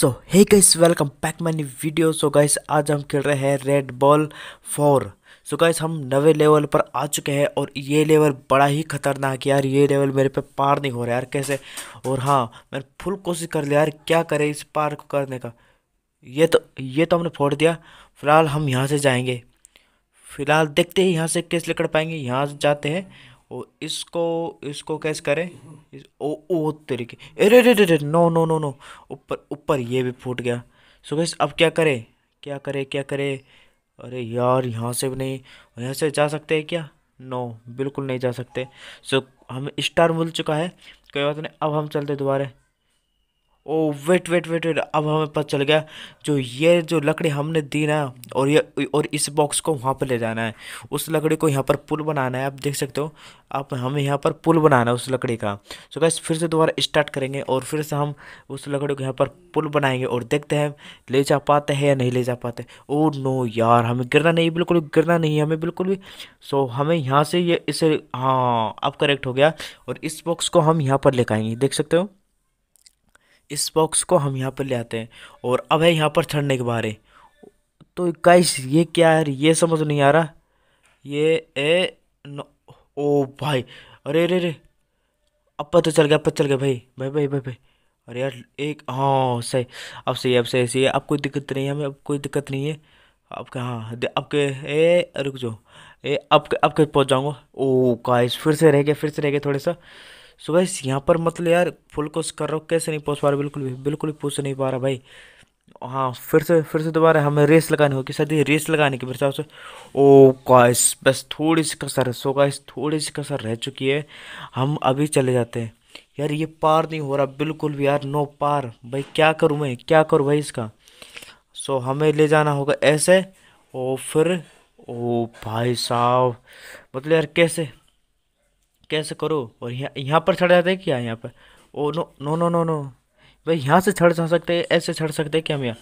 सो hey guys welcome back many video so guys आज हम खेल रहे हैं red ball four so guys हम नवे लेवल पर आ चुके हैं और ये लेवल बड़ा ही खतरनाक यार ये लेवल मेरे पे पार नहीं हो रहा यार कैसे और हाँ मैंने फुल कोशिश कर लिया यार क्या करें इस पार को करने का ये तो ये तो हमने फोड़ दिया फ़िलहाल हम यहाँ से जाएंगे फ़िलहाल देखते हैं यहाँ से कैसे लेकर पाएंगे यहाँ से जाते हैं और इसको इसको कैसे करें इस, ओ ओ तरीके अरे अरे अरे नो नो नो नो ऊपर ऊपर ये भी फूट गया सो गैस अब क्या करें क्या करें क्या करें अरे यार यहाँ से भी नहीं यहाँ से जा सकते हैं क्या नो बिल्कुल नहीं जा सकते सो हमें स्टार मिल चुका है कोई बात नहीं अब हम चलते दोबारा oh wait wait wait wait अब हमें पता चल गया जो ये जो लकड़ी हमने दी ना और ये और इस बॉक्स को वहाँ पर ले जाना है उस लकड़ी को यहाँ पर पुल बनाना है आप देख सकते हो आप हमें यहाँ पर पुल बनाना है उस लकड़ी का सो गैस फिर से दोबारा स्टार्ट करेंगे और फिर से हम उस लकड़ी को यहाँ पर पुल बनाएंगे और देखते हैं ले जा पाते हैं या नहीं ले जा पाते ओ नो यार हमें गिरना नहीं बिल्कुल गिरना नहीं हमें बिल्कुल भी सो हमें यहाँ से ये इसे हाँ अब करेक्ट हो गया और इस बॉक्स को हम यहाँ पर लेकर आएंगे देख सकते हो इस बॉक्स को हम यहाँ पर ले आते हैं और अब है यहाँ पर चढ़ने के बारे तो गाइस ये क्या है ये समझ नहीं आ रहा ये ए न, ओ भाई अरे अरे अरे अब पता चल गया पता चल गया भाई भाई भाई भाई भाई अरे यार एक हाँ सही अब सही अब सही सही अब कोई दिक्कत नहीं है हमें अब कोई दिक्कत नहीं है आपके हाँ आपके ए रुक जाओ ए आपके आपके पहुँच जाऊँगा ओ गाइस फिर से रह गया फिर से रह गया थोड़ा सा सो भाई यहाँ पर मतलब यार फुल कोशिश कर रहा हूँ कैसे नहीं पहुँच पा रहा बिल्कुल भी बिल्कुल भी पूछ नहीं पा रहा भाई हाँ फिर से फिर से दोबारा हमें रेस लगानी होगी शायद रेस लगाने की मेरे हिसाब से ओ काइस बस थोड़ी सी कसर सो गाइस थोड़ी सी कसर रह चुकी है हम अभी चले जाते हैं यार ये पार नहीं हो रहा बिल्कुल भी यार नो पार भाई क्या करूँ मैं क्या करूँ भाई इसका सो हमें ले जाना होगा ऐसे ओ फिर ओ भाई साहब मतलब यार कैसे कैसे करो और यहाँ यहाँ पर छड़ जाते हैं क्या यहाँ पर oh no no no no no भाई यहाँ से छड़ सकते हैं ऐसे छड़ सकते हैं क्या हम यहाँ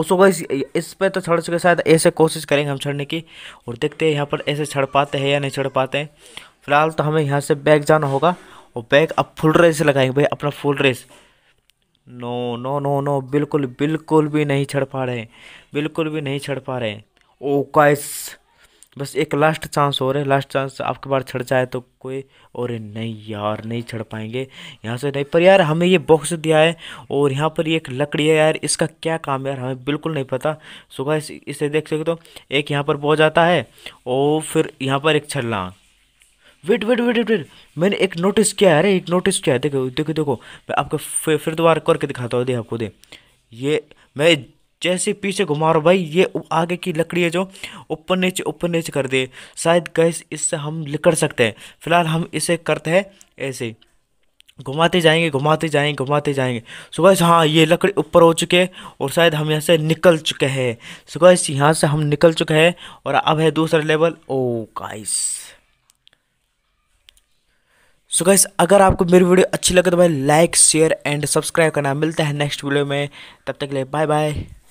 ओसो गाइस इस पर तो छड़ चुके शायद ऐसे कोशिश करेंगे हम चढ़ने की और देखते हैं यहाँ पर ऐसे छड़ पाते हैं या नहीं चढ़ पाते हैं फिलहाल तो हमें यहाँ से बैग जाना होगा और बैग अब फुल रेस लगाएंगे भाई अपना full race no no no no बिल्कुल बिल्कुल भी नहीं चढ़ पा रहे हैं बिल्कुल भी नहीं चढ़ पा रहे हैं ओ का बस एक लास्ट चांस और है लास्ट चांस आपके बार छड़ जाए तो कोई और नहीं यार नहीं छड़ पाएंगे यहाँ से नहीं पर यार हमें ये बॉक्स दिया है और यहाँ पर ये एक लकड़ी है यार इसका क्या काम है यार हमें बिल्कुल नहीं पता सुबह इस, इसे देख सकते हो तो एक यहाँ पर पहुँच जाता है और फिर यहाँ पर एक छलांग वेट वेट वेट वेट मैंने एक नोटिस किया है अरे एक नोटिस किया है देखो देखो देखो मैं आपको फिर दोबारा करके दिखाता हूँ दे आपको दे ये मैं जैसे पीछे घुमा रो भाई ये आगे की लकड़ी है जो ऊपर नीचे ऊपर नीचे कर दे शायद गैस इससे हम लिकड़ सकते हैं फिलहाल हम इसे करते हैं ऐसे घुमाते जाएंगे घुमाते जाएंगे घुमाते जाएंगे सुबह हाँ ये लकड़ी ऊपर हो चुके है और शायद हम यहाँ से निकल चुके हैं सुबह यहाँ से हम निकल चुके हैं और अब है दूसरा level oh guys so guys अगर आपको मेरी वीडियो अच्छी लगे तो भाई लाइक शेयर एंड सब्सक्राइब करना मिलता है नेक्स्ट वीडियो में तब तक के लिए बाय बाय